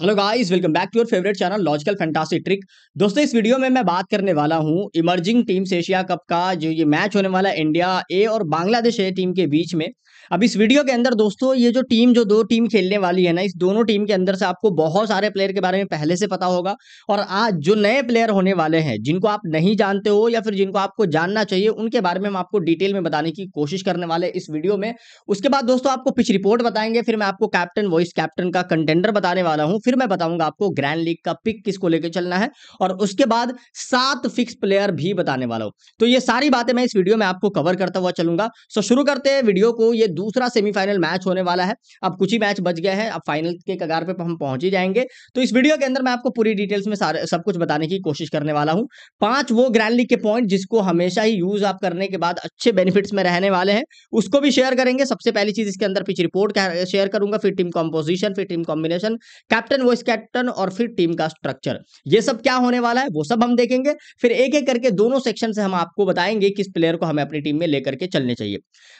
hello guys welcome back to your favourite channel logical fantastic trick दोस्तों इस video में मैं बात करने वाला हूं इमर्जिंग टीम्स एशिया कप का जो ये मैच होने वाला इंडिया ए और बांग्लादेश ए टीम के बीच में अब इस वीडियो के अंदर दोस्तों ये जो टीम जो दो टीम खेलने वाली है ना इस दोनों टीम के अंदर से आपको बहुत सारे प्लेयर के बारे में पहले से पता होगा और आज जो नए प्लेयर होने वाले हैं जिनको आप नहीं जानते हो या फिर जिनको आपको जानना चाहिए उनके बारे में हम आपको डिटेल में बताने की कोशिश करने वाले इस वीडियो में उसके बाद दोस्तों आपको पिछ रिपोर्ट बताएंगे फिर मैं आपको कैप्टन वॉइस कैप्टन का कंटेंडर बताने वाला हूँ फिर मैं बताऊंगा आपको ग्रैंड लीग का पिक किसको लेकर चलना है और उसके बाद सात फिक्स प्लेयर भी बताने वाला हूं तो ये सारी बातें मैं इस वीडियो में आपको कवर करता हुआ चलूंगा सो शुरू करते हैं वीडियो को ये दूसरा सेमीफाइनल मैच होने वाला है अब कुछ ही मैच बच गया है अब फाइनल के कगार पर हम पहुंच ही जाएंगे तो इस वीडियो के अंदर मैं आपको पूरी डिटेल्स में सब कुछ बताने की कोशिश करने वाला हूँ पांच वो ग्रैंड लीग के पॉइंट जिसको हमेशा ही यूज आप करने के बाद अच्छे बेनिफिट्स में रहने वाले हैं उसको भी शेयर करेंगे सबसे पहली चीज इसके अंदर पिच रिपोर्ट शेयर करूंगा फिर टीम कॉम्पोजिशन फिर team combination captain captain vice captain और फिर टीम का स्ट्रक्चर ये सब क्या होने वाला है वो सब हम देखेंगे फिर एक एक करके दोनों सेक्शन से हम आपको बताएंगे किस प्लेयर को हमें अपनी टीम में लेकर के चलने चाहिए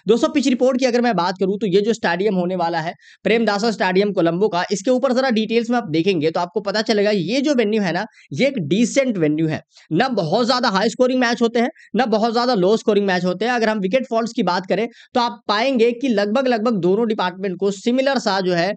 दोस्तों पिच रिपोर्ट की अगर मैं बात करूं तो ये जो स्टेडियम होने वाला है प्रेमदासा स्टेडियम कोलंबो का इसके ऊपर जरा डिटेल्स में आप देखेंगे तो आपको पता चलेगा ये जो वेन्यू है ना ये एक डिसेंट वेन्यू है न बहुत ज्यादा हाई स्कोरिंग मैच होते हैं न बहुत ज्यादा लो स्कोरिंग मैच होते हैं अगर हम विकेट फॉल्ट की बात करें तो आप पाएंगे कि लगभग लगभग दोनों डिपार्टमेंट को सिमिलर सा जो है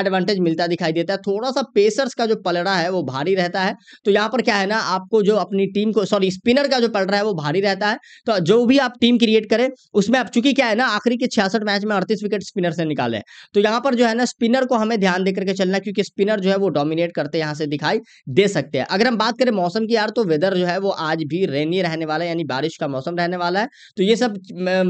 एडवांटेज मिलता दिखाई देता है थोड़ा सा पेसर्स का जो पलड़ा है वो भारी रहता है तो यहाँ पर क्या है ना आपको जो अपनी टीम को सॉरी स्पिनर का जो पलड़ा है वो भारी रहता है तो जो भी आप टीम क्रिएट करें उसमें आप चूंकि क्या है ना आखिरी के छियासठ मैच में अड़तीस विकेट स्पिनर से निकाले तो यहाँ पर जो है ना स्पिनर को हमें ध्यान देकर के चलना क्योंकि स्पिनर जो है वो डोमिनेट करते यहाँ से दिखाई दे सकते हैं अगर हम बात करें मौसम की यार तो वेदर जो है वो आज भी रेनी रहने वाला है यानी बारिश का मौसम रहने वाला है तो ये सब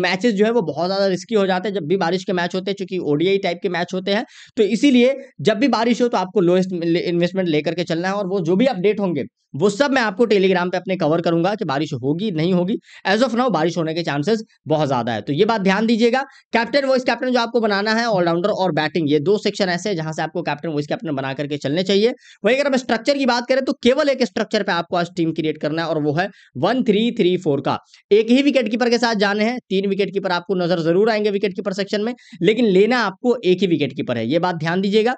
मैचेस जो है वो बहुत ज़्यादा रिस्की हो जाते हैं जब भी बारिश के मैच होते हैं चूंकि ओडीआई टाइप के मैच होते हैं तो इसीलिए जब भी बारिश हो तो आप आपको लोएस्ट इन्वेस्टमेंट लेकर के चलना है और वो जो भी अपडेट होंगे वो सब मैं आपको टेलीग्राम पे अपने कवर करूंगा कि बारिश होगी नहीं होगी एज ऑफ नाउ बारिश होने के चांसेस बहुत ज्यादा है तो ये बात ध्यान दीजिएगा कैप्टन वॉइस कैप्टन जो आपको बनाना है ऑलराउंडर और बैटिंग ये दो सेक्शन ऐसे हैं जहां से आपको कैप्टन वॉइस कैप्टन बना करके चलने चाहिए वही अगर हम स्ट्रक्चर की बात करें तो केवल एक स्ट्रक्चर पर आपको आज टीम क्रिएट करना है और वो है वन थ्री थ्री फोर का एक ही विकेट कीपर के साथ जाने हैं तीन विकेट कीपर आपको नजर जरूर आएंगे विकेट कीपर सेक्शन में लेकिन लेना आपको एक ही विकेट कीपर है ये बात ध्यान दीजिएगा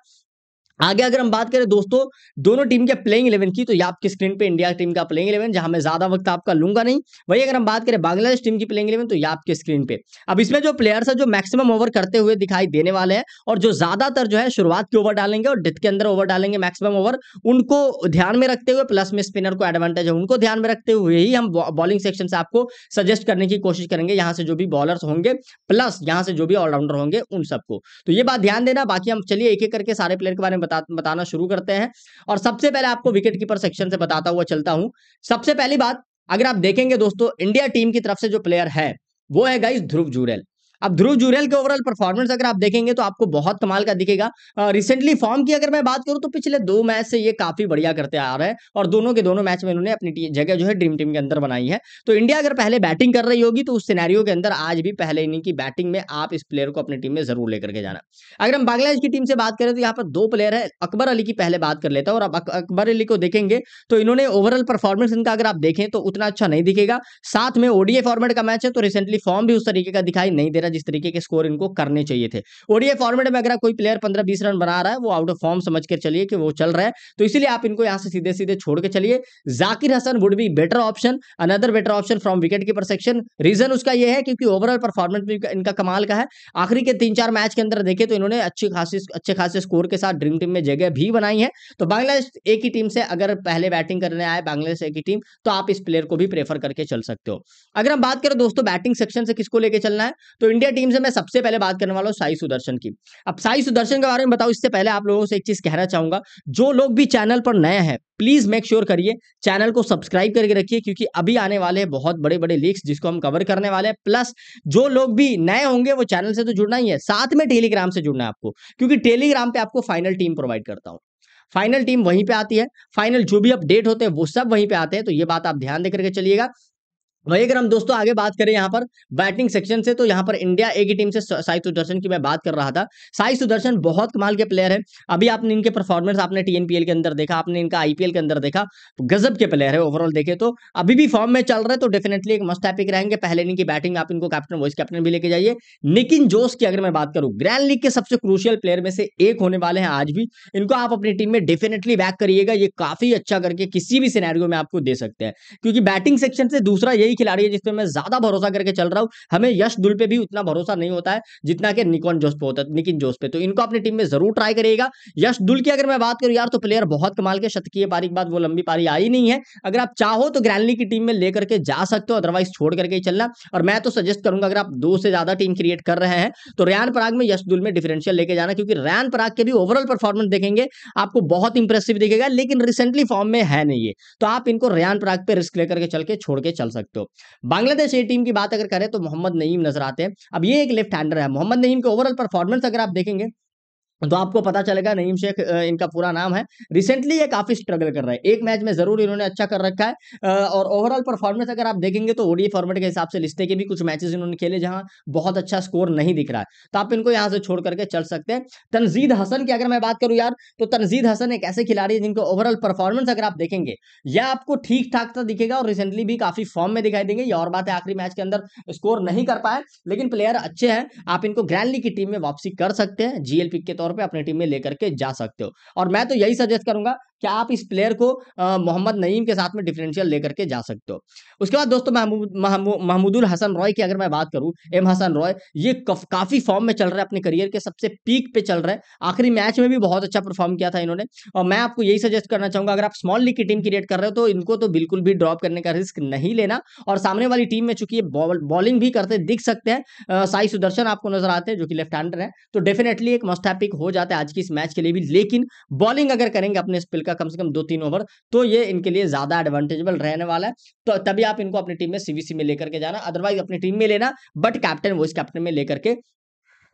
आगे अगर हम बात करें दोस्तों दोनों टीम के प्लेइंग इलेवन की तो ये आपकी स्क्रीन पे इंडिया टीम का प्लेइंग इलेवन जहां मैं ज्यादा वक्त आपका लूंगा नहीं वही अगर हम बात करें बांग्लादेश टीम की प्लेइंग इलेवन तो ये आपके स्क्रीन पे अब इसमें जो प्लेयर्स है जो मैक्सिमम ओवर करते हुए दिखाई देने वाले हैं और जो ज्यादातर जो है शुरुआत के ओवर डालेंगे और डेथ के अंदर ओवर डालेंगे मैक्सिमम ओवर उनको ध्यान में रखते हुए प्लस में स्पिनर को एडवांटेज है उनको ध्यान में रखते हुए ही हम बॉलिंग सेक्शन से आपको सजेस्ट करने की कोशिश करेंगे यहाँ से जो भी बॉलर्स होंगे प्लस यहाँ से जो भी ऑलराउंडर होंगे उन सबको तो ये बात ध्यान देना बाकी हम चलिए एक एक करके सारे प्लेयर के बारे में बता बताना शुरू करते हैं और सबसे पहले आपको विकेट कीपर सेक्शन से बताता हुआ चलता हूं सबसे पहली बात अगर आप देखेंगे दोस्तों इंडिया टीम की तरफ से जो प्लेयर है वो है गाइस ध्रुव जुरेल अब ध्रुव जुरेल के ओवरऑल परफॉर्मेंस अगर आप देखेंगे तो आपको बहुत कमाल का दिखेगा रिसेंटली फॉर्म की अगर मैं बात करूं तो पिछले दो मैच से ये काफी बढ़िया करते आ रहे हैं और दोनों के दोनों मैच में उन्होंने अपनी जगह जो है ड्रीम टीम के अंदर बनाई है तो इंडिया अगर पहले बैटिंग कर रही होगी तो उस सिनेरियो के अंदर आज भी पहले इनिंग की बैटिंग में आप इस प्लेयर को अपनी टीम में जरूर लेकर के जाना अगर हम बांग्लादेश की टीम से बात करें तो यहाँ पर दो प्लेयर है अकबर अली की पहले बात कर लेता हूँ और अब अकबर अली को देखेंगे तो इन्होंने ओवरऑल परफॉर्मेंस इनका अगर आप देखें तो उतना अच्छा नहीं दिखेगा साथ में ओडीए फॉर्मेट का मैच है तो रिसेंटली फॉर्म भी उस तरीके का दिखाई नहीं दे रहा जिस तरीके के स्कोर इनको करने चाहिए थे ओडीए फॉर्मेट में अगर कोई प्लेयर पंद्रह बीस रन बना रहा है वो आउट ऑफ फॉर्म समझ कर चलिए कि वो चल रहा है तो इसलिए आप इनको यहाँ से सीधे सीधे छोड़ के चलिए Zakir Hasan would be better option another better option from wicket keeper section reason उसका यह है क्योंकि ओवरऑल परफॉर्मेंस भी इनका कमाल का है आखिरी के तीन चार मैच के अंदर देखे तो इन्होंने अच्छी खासी अच्छे खासे स्कोर के साथ ड्रीम टीम में जगह भी बनाई है तो बांग्लादेश एक ही टीम से अगर पहले बैटिंग करने आए बांग्लादेश एक ही टीम तो आप इस प्लेयर को भी प्रेफर करके चल सकते हो अगर हम बात करें दोस्तों बैटिंग सेक्शन से किसको लेके चलना है तो इंडिया इंडिया टीम से मैं सबसे पहले बात करने वाला हूँ साई सुदर्शन की अब साई सुदर्शन के बारे में बताओ इससे पहले आप लोगों से एक चीज कहना चाहूंगा जो लोग भी चैनल पर नए हैं प्लीज मेक श्योर करिए चैनल को सब्सक्राइब करके रखिए क्योंकि अभी आने वाले हैं बहुत बड़े बड़े लीक्स जिसको हम कवर करने वाले हैं प्लस जो लोग भी नए होंगे वो चैनल से तो जुड़ना ही है साथ में टेलीग्राम से जुड़ना है आपको क्योंकि टेलीग्राम पे आपको फाइनल टीम प्रोवाइड करता हूँ फाइनल टीम वहीं पे आती है फाइनल जो भी अपडेट होते हैं वो सब वहीं पे आते हैं तो ये बात आप ध्यान देकर के चलिएगा वही अगर हम दोस्तों आगे बात करें यहाँ पर बैटिंग सेक्शन से तो यहाँ पर इंडिया ए की टीम से साई सुदर्शन की मैं बात कर रहा था साई सुदर्शन बहुत कमाल के प्लेयर है अभी आपने इनके परफॉर्मेंस आपने टीएनपीएल के अंदर देखा आपने इनका आईपीएल के अंदर देखा तो गजब के प्लेयर है ओवरऑल देखे तो अभी भी फॉर्म में चल रहे तो डेफिनेटली एक मस्ट हैपिक रहेंगे पहले इनकी बैटिंग आप इनको कैप्टन वॉइस कैप्टन भी लेके जाइए निकिन जोश की अगर मैं बात करूँ ग्रैंड लीग के सबसे क्रूशियल प्लेयर में से एक होने वाले हैं आज भी इनको आप अपनी टीम में डेफिनेटली बैक करिएगा ये काफी अच्छा करके किसी भी सिनेरियो में आपको दे सकते हैं क्योंकि बैटिंग सेक्शन से दूसरा यही यही खिलाड़ी है जिसपे मैं ज्यादा भरोसा करके चल रहा हूँ हमें यश दुल पे भी उतना भरोसा नहीं होता है जितना कि निकोन जोस पे होता है निकिन जोस पे तो इनको अपनी टीम में जरूर ट्राई करिएगा यश दुल की अगर मैं बात करूँ यार तो प्लेयर बहुत कमाल के शतकीय पारी के बाद वो लंबी पारी आई नहीं है अगर आप चाहो तो ग्रैंडली की टीम में लेकर के जा सकते हो अदरवाइज छोड़ करके ही चलना और मैं तो सजेस्ट करूंगा अगर आप दो से ज्यादा टीम क्रिएट कर रहे हैं तो रैन पराग में यश दुल में डिफरेंशियल लेके जाना क्योंकि रैन पराग के भी ओवरऑल परफॉर्मेंस देखेंगे आपको बहुत इंप्रेसिव दिखेगा लेकिन रिसेंटली फॉर्म में है नहीं है तो आप इनको रैन पराग पर रिस्क लेकर के चल के छोड़ के चल सकते हो दोस्तों बांग्लादेश ए टीम की बात अगर करें तो मोहम्मद नईम नजर आते हैं अब ये एक लेफ्ट हैंडर है मोहम्मद नईम के ओवरऑल परफॉर्मेंस अगर आप देखेंगे तो आपको पता चलेगा नईम शेख इनका पूरा नाम है रिसेंटली ये काफी स्ट्रगल कर रहा है एक मैच में जरूर इन्होंने अच्छा कर रखा है और ओवरऑल परफॉर्मेंस अगर आप देखेंगे तो ओडीए फॉर्मेट के हिसाब से लिस्टे के भी कुछ मैचेस इन्होंने खेले जहां बहुत अच्छा स्कोर नहीं दिख रहा है तो आप इनको यहां से छोड़ करके चल सकते हैं तनजीद हसन की अगर मैं बात करूँ यार तो तनजीद हसन एक ऐसे खिलाड़ी है जिनको ओवरऑल परफॉर्मेंस अगर आप देखेंगे या आपको ठीक ठाक तो दिखेगा और रिसेंटली भी काफी फॉर्म में दिखाई देंगे ये और बात है आखिरी मैच के अंदर स्कोर नहीं कर पाए लेकिन प्लेयर अच्छे हैं आप इनको ग्रैंडली की टीम में वापसी कर सकते हैं जीएल पिक के तौर तौर पर अपनी टीम में लेकर के जा सकते हो और मैं तो यही सजेस्ट करूंगा क्या आप इस प्लेयर को मोहम्मद नईम के साथ में डिफरेंशियल लेकर के जा सकते हो उसके बाद दोस्तों महमूद महमूदुल हसन रॉय की अगर मैं बात करूं एम हसन रॉय ये काफ़ी फॉर्म में चल रहा है अपने करियर के सबसे पीक पे चल रहा है आखिरी मैच में भी बहुत अच्छा परफॉर्म किया था इन्होंने और मैं आपको यही सजेस्ट करना चाहूँगा अगर आप स्मॉल लीग की टीम क्रिएट कर रहे हो तो इनको तो बिल्कुल भी ड्रॉप करने का रिस्क नहीं लेना और सामने वाली टीम में चूंकि बॉलिंग भी करते दिख सकते हैं साई सुदर्शन आपको नजर आते हैं जो कि लेफ्ट हैंडर है तो डेफिनेटली एक मस्टैपिक हो जाता है आज की इस मैच के लिए भी लेकिन बॉलिंग अगर करेंगे अपने स्पिल का का कम से कम दो तीन ओवर तो ये इनके लिए ज्यादा एडवांटेजेबल रहने वाला है तो तभी आप इनको अपनी टीम में सीवीसी में लेकर के जाना अदरवाइज अपनी टीम में लेना बट कैप्टन वॉइस कैप्टन में लेकर के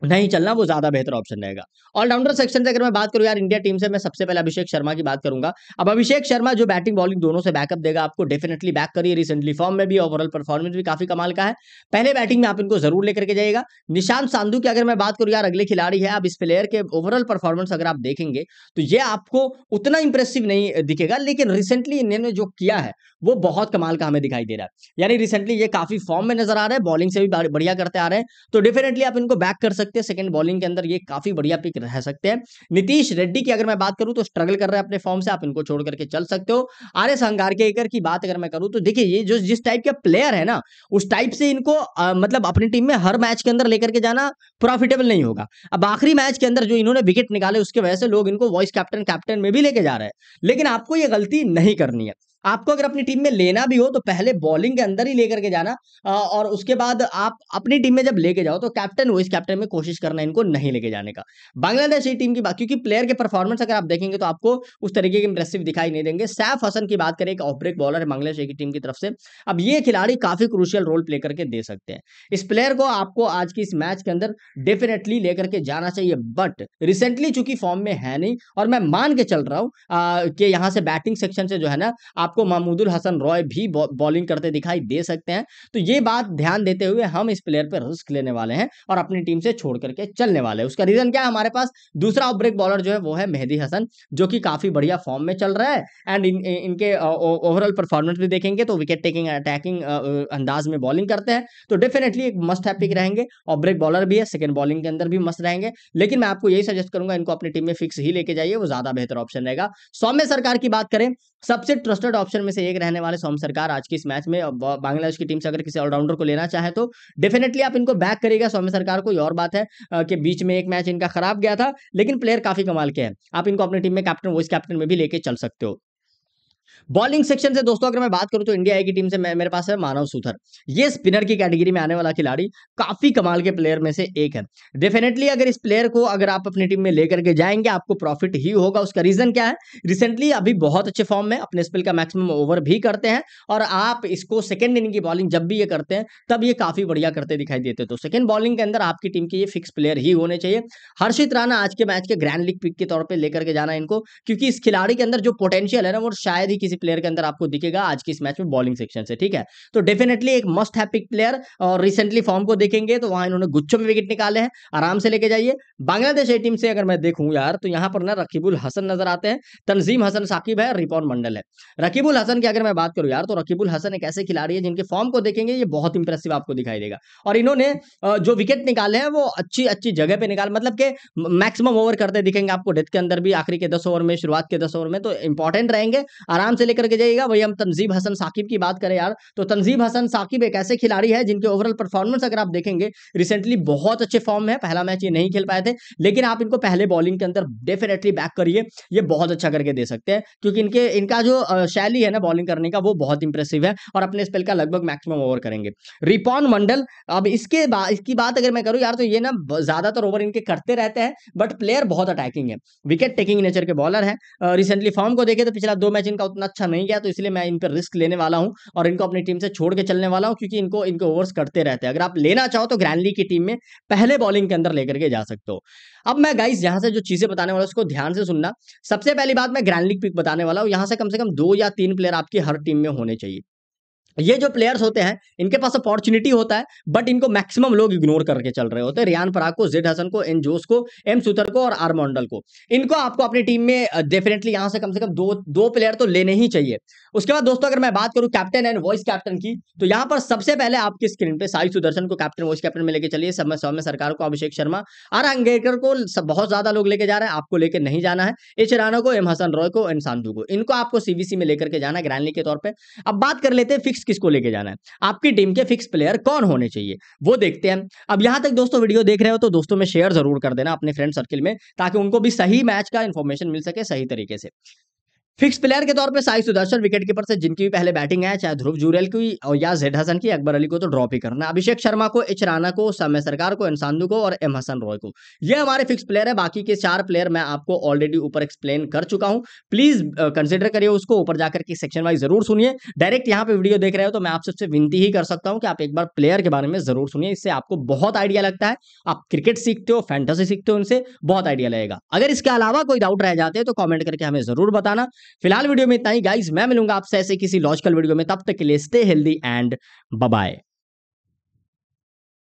नहीं चलना वो ज्यादा बेहतर ऑप्शन रहेगा ऑलराउंडर सेक्शन से अगर मैं बात करूं यार इंडिया टीम से मैं सबसे पहले अभिषेक शर्मा की बात करूंगा अब अभिषेक शर्मा जो बैटिंग बॉलिंग दोनों से बैकअप देगा आपको डेफिनेटली बैक करिए रिसेंटली फॉर्म में भी ओवरऑल परफॉर्मेंस भी काफी कमाल का है पहले बैटिंग में आप इनको जरूर लेकर के जाइएगा निशांत साधु की अगर मैं बात करूँ यार अगले खिलाड़ी है अब इस प्लेयर के ओवरऑल परफॉर्मेंस अगर आप देखेंगे तो ये आपको उतना इंप्रेसिव नहीं दिखेगा लेकिन रिसेंटली इन्होंने जो किया है वो बहुत कमाल का हमें दिखाई दे रहा है यानी रिसेंटली ये काफी फॉर्म में नजर आ रहा है बॉलिंग से भी बढ़िया करते आ रहे हैं तो डेफिनेटली आप इनको बैक कर सकते सकते हैं सेकंड बॉलिंग के अंदर ये काफी बढ़िया पिक रह सकते हैं नीतीश रेड्डी की अगर मैं बात करूं तो स्ट्रगल कर रहे हैं अपने फॉर्म से आप इनको छोड़ करके चल सकते हो आर एस हंगारकेकर की बात अगर मैं करूं तो देखिए ये जो जिस टाइप के प्लेयर है ना उस टाइप से इनको आ, मतलब अपनी टीम में हर मैच के अंदर लेकर के जाना प्रॉफिटेबल नहीं होगा अब आखिरी मैच के अंदर जो इन्होंने विकेट निकाले उसके वजह से लोग इनको वॉइस कैप्टन कैप्टन में भी लेके जा रहे हैं लेकिन आपको ये गलती नहीं करनी है आपको अगर अपनी टीम में लेना भी हो तो पहले बॉलिंग के अंदर ही लेकर के जाना और उसके बाद आप अपनी टीम में जब लेके जाओ तो कैप्टन वाइस कैप्टन में कोशिश करना इनको नहीं लेके जाने का बांग्लादेश टीम की बात क्योंकि प्लेयर के परफॉर्मेंस अगर आप देखेंगे तो आपको उस तरीके के इंप्रेसिव दिखाई नहीं देंगे सैफ हसन की बात करें एक ऑफब्रेक बॉलर है बांग्लादेश की टीम की तरफ से अब ये खिलाड़ी काफी क्रूशियल रोल प्ले करके दे सकते हैं इस प्लेयर को आपको आज की इस मैच के अंदर डेफिनेटली लेकर के जाना चाहिए बट रिसेंटली चूंकि फॉर्म में है नहीं और मैं मान के चल रहा हूँ कि यहाँ से बैटिंग सेक्शन से जो है ना आप आपको महमूदुल हसन रॉय भी बॉलिंग करते दिखाई दे सकते हैं तो ये बात ध्यान देते हुए हम इस प्लेयर पर रिस्क लेने वाले हैं और अपनी टीम से छोड़ करके चलने वाले हैं उसका रीजन क्या है हमारे पास दूसरा ऑफ ब्रेक बॉलर जो है वो है मेहदी हसन जो कि काफी बढ़िया फॉर्म में चल रहा है एंड इन, इन, इनके ओवरऑल परफॉर्मेंस भी देखेंगे तो विकेट टेकिंग अटैकिंग अंदाज में बॉलिंग करते हैं तो डेफिनेटली एक मस्ट है पिक रहेंगे ऑफ ब्रेक बॉलर भी है सेकेंड बॉलिंग के अंदर भी मस्त रहेंगे लेकिन मैं आपको यही सजेस्ट करूंगा इनको अपनी टीम में फिक्स ही लेके जाइए वो ज्यादा बेहतर ऑप्शन रहेगा सौम्य सरकार की बात करें सबसे ट्रस्टेड ऑप्शन में से एक रहने वाले सोम सरकार आज की इस मैच में बांग्लादेश की टीम से अगर किसी ऑलराउंडर को लेना चाहे तो डेफिनेटली आप इनको बैक करेगा सोम सरकार को और बात है कि बीच में एक मैच इनका खराब गया था लेकिन प्लेयर काफी कमाल के हैं आप इनको अपनी टीम में कैप्टन वॉइस कैप्टन में भी लेके चल सकते हो बॉलिंग सेक्शन से दोस्तों अगर मैं बात करूं तो इंडिया की टीम से मेरे पास है मानव सुथर ये स्पिनर की कैटेगरी में आने वाला खिलाड़ी काफी कमाल के प्लेयर में से एक है डेफिनेटली अगर इस प्लेयर को अगर आप अपनी टीम में लेकर के जाएंगे आपको प्रॉफिट ही होगा उसका रीजन क्या है रिसेंटली अभी बहुत अच्छे फॉर्म में अपने स्पिल का मैक्सिमम ओवर भी करते हैं और आप इसको सेकेंड इनिंग की बॉलिंग जब भी ये करते हैं तब ये काफी बढ़िया करते दिखाई देते तो सेकेंड बॉलिंग के अंदर आपकी टीम के ये फिक्स प्लेयर ही होने चाहिए हर्षित राणा आज के मैच के ग्रैंड लीग पिक के तौर पर लेकर के जाना इनको क्योंकि इस खिलाड़ी के अंदर जो पोटेंशियल है ना वो शायद ही किसी प्लेयर के अंदर आपको दिखेगा आज के इस मैच में बॉलिंग सेक्शन से ठीक है तो डेफिनेटली एक मस्ट हैपिक प्लेयर और रिसेंटली फॉर्म को देखेंगे तो वहां इन्होंने गुच्छों में विकेट निकाले हैं आराम से लेके जाइए बांग्लादेश टीम से अगर मैं देखूं यार तो यहां पर ना रकीबुल हसन नजर आते हैं तंजीम हसन साकिब है रिपोर्ट मंडल है रकीबुल हसन की अगर मैं बात करूं यार तो रकीबुल हसन एक ऐसे खिलाड़ी है जिनके फॉर्म को देखेंगे ये बहुत इंप्रेसिव आपको दिखाई देगा और इन्होंने जो विकेट निकाले हैं वो अच्छी अच्छी जगह पे निकाल मतलब के मैक्सिमम ओवर करते दिखेंगे आपको डेथ के अंदर भी आखिरी के दस ओवर में शुरुआत के दस ओवर में तो इंपॉर्टेंट रहेंगे आराम से लेकर के जाइएगा वही हम तंजीब हसन साकिब की बात करें यार तो तंजीब हसन साकिब एक ऐसे खिलाड़ी है जिनके ओवरऑल परफॉर्मेंस अगर आप देखेंगे रिसेंटली बहुत अच्छे फॉर्म में है पहला मैच ये नहीं खेल पाए थे लेकिन आप इनको पहले बॉलिंग के अंदर डेफिनेटली बैक करिए ये बहुत अच्छा करके दे सकते हैं क्योंकि इनके इनका जो शैली है ना बॉलिंग करने का वो बहुत इंप्रेसिव है और अपने स्पेल का लगभग मैक्सिमम ओवर करेंगे रिपॉन मंडल अब इसके बा, इसकी बात अगर मैं करूँ यार तो ये ना ज्यादातर ओवर इनके करते रहते हैं बट प्लेयर बहुत अटैकिंग है विकेट टेकिंग नेचर के बॉलर है रिसेंटली फॉर्म को देखे तो पिछला दो मैच इनका उतना अच्छा नहीं गया तो इसलिए मैं इन पर रिस्क लेने वाला हूं और इनको अपनी टीम से छोड़ के चलने वाला हूं क्योंकि इनको इनके ओवर्स करते रहते हैं अगर आप लेना चाहो तो ग्रैंडली की टीम में पहले बॉलिंग के अंदर लेकर के जा सकते हो अब मैं गाइस यहां से जो चीज़ें बताने वाला हूं उसको ध्यान से सुनना सबसे पहली बात मैं ग्रैंडली पिक बताने वाला हूं यहां से कम से कम दो या तीन प्लेयर आपकी हर टीम में होने चाहिए ये जो प्लेयर्स होते हैं इनके पास अपॉर्चुनिटी होता है बट इनको मैक्सिमम लोग इग्नोर करके चल रहे होते हैं रियान पराग को जेड हसन को एन जोस को एम सुतर को और आर मोंडल को इनको आपको अपनी टीम में डेफिनेटली यहां से कम से कम दो दो प्लेयर तो लेने ही चाहिए उसके बाद दोस्तों अगर मैं बात करूं कैप्टन एंड वॉइस कैप्टन की तो यहां पर सबसे पहले आपकी स्क्रीन पे साई सुदर्शन को कैप्टन वॉइस कैप्टन में लेके चलिए समय सौम्य सरकार को अभिषेक शर्मा आर अंगेकर को सब बहुत ज्यादा लोग लेके जा रहे हैं आपको लेके नहीं जाना है एच राना को एम हसन रॉय को एम सांधु को इनको आपको सीबीसी में लेकर के जाना है ग्रैंडली के तौर पर अब बात कर लेते हैं फिक्स को लेके जाना है आपकी टीम के फिक्स प्लेयर कौन होने चाहिए वो देखते हैं अब यहां तक दोस्तों वीडियो देख रहे हो तो दोस्तों में शेयर जरूर कर देना अपने फ्रेंड सर्किल में ताकि उनको भी सही मैच का इन्फॉर्मेशन मिल सके सही तरीके से फिक्स प्लेयर के तौर पे साई सुदर्शन विकेट कीपर से जिनकी भी पहले बैटिंग है चाहे ध्रुव जूरेल की या जेड हसन की अकबर अली को तो ड्रॉप ही करना अभिषेक शर्मा को एच राना को समय सरकार को इंसानदू को और एम हसन रॉय को ये हमारे फिक्स प्लेयर है बाकी के चार प्लेयर मैं आपको ऑलरेडी ऊपर एक्सप्लेन कर चुका हूँ प्लीज कंसिडर करिए उसको ऊपर जाकर के सेक्शन वाइज जरूर सुनिए डायरेक्ट यहाँ पे वीडियो देख रहे हो तो मैं आप सबसे विनती ही कर सकता हूँ कि आप एक बार प्लेयर के बारे में जरूर सुनिए इससे आपको बहुत आइडिया लगता है आप क्रिकेट सीखते हो फैंटसी सीखते हो उनसे बहुत आइडिया लगेगा अगर इसके अलावा कोई डाउट रह जाते हैं तो कॉमेंट करके हमें जरूर बताना फिलहाल वीडियो में इतना ही गाइज मैं मिलूंगा आपसे ऐसे किसी लॉजिकल वीडियो में तब तक के लिए स्टे हेल्दी एंड बाय